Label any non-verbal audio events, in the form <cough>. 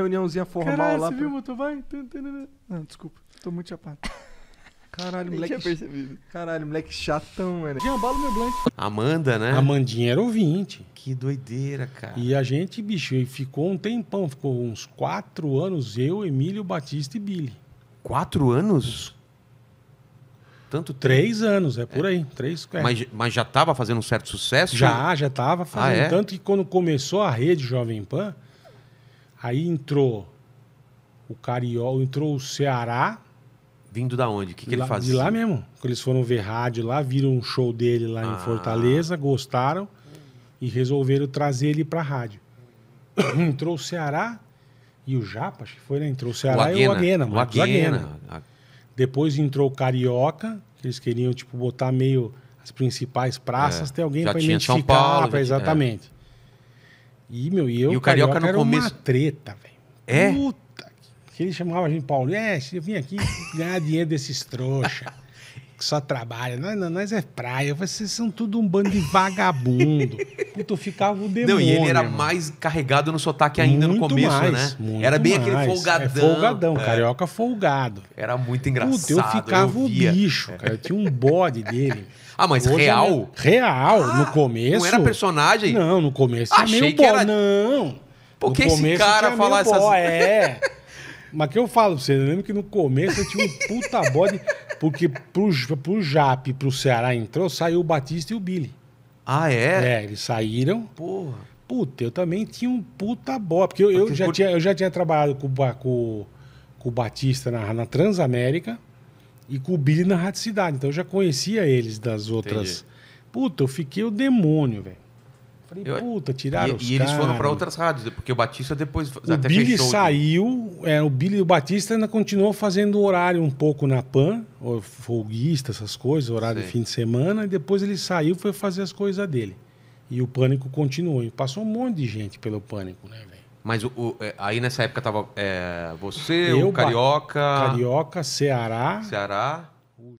reuniãozinha formal Caralho, lá. Você pra... viu motoboy? Não, desculpa. Tô muito chapado. <laughs> Caralho, moleque. Tinha percebido. Caralho, moleque chatão, mano. Gambalo meu blank. Amanda, né? Amandinha era ouvinte. Que doideira, cara. E a gente, bicho, ficou um tempão. Ficou uns quatro anos, eu, Emílio, Batista e Billy. Quatro anos? Tanto tempo. Três anos, é por é. aí. Três, é. mas, mas já tava fazendo um certo sucesso? Já, já tava fazendo. Ah, é? Tanto que quando começou a rede Jovem Pan, Aí entrou o carioca, entrou o Ceará. Vindo da onde? O que, que ele fazia? De lá mesmo. Eles foram ver rádio lá, viram um show dele lá ah. em Fortaleza, gostaram e resolveram trazer ele para rádio. <coughs> entrou o Ceará e o Japa, acho que foi, né? Entrou o Ceará o Aguena, e o Aguena. O Aguena. Aguena. Depois entrou o Carioca, que eles queriam tipo, botar meio as principais praças, é. ter alguém para identificar. São Paulo, pra, exatamente. É. E, meu, e eu. E o Carioca, Carioca no começo. uma treta, velho. É? Puta. Que ele chamava a gente, Paulo, é, se eu vim aqui ganhar dinheiro desses trouxa que só trabalha. Nós, nós é praia. Vocês são tudo um bando de vagabundo. <laughs> Puta, ficava o demônio. Não, e ele era mais carregado no sotaque ainda muito no começo, né? mais, né? era bem mais. aquele é folgadão. É folgadão, é. carioca folgado. Era muito engraçado. Puta, eu ficava eu o bicho, cara. Eu tinha um bode dele. Ah, mas Hoje real? É real, ah, no começo. Não era personagem? Não, no começo é Achei meio que bo... era... Não. Por que esse cara falar essas... É. mas que eu falo pra você, eu lembro que no começo eu tinha um puta bode... Porque pro, pro Jap e pro Ceará entrou, saiu o Batista e o Billy. Ah, é? É, eles saíram. Porra. Puta, eu também tinha um puta bola. Porque eu, eu, já, por... tinha, eu já tinha trabalhado com, com, com o Batista na, na Transamérica e com o Billy na Rádio Cidade. Então eu já conhecia eles das outras. Entendi. Puta, eu fiquei o demônio, velho. Falei, eu, puta, tiraram e, os E eles cara. foram para outras rádios, é porque o Batista depois o até Billy fechou. saiu, é, o Billy e o Batista ainda continuou fazendo horário um pouco na PAN, folguista, essas coisas, horário Sim. de fim de semana, e depois ele saiu foi fazer as coisas dele. E o pânico continuou. E passou um monte de gente pelo pânico, né, velho? Mas o, o, é, aí nessa época tava é, você, eu, o Carioca. Carioca, Ceará. Ceará.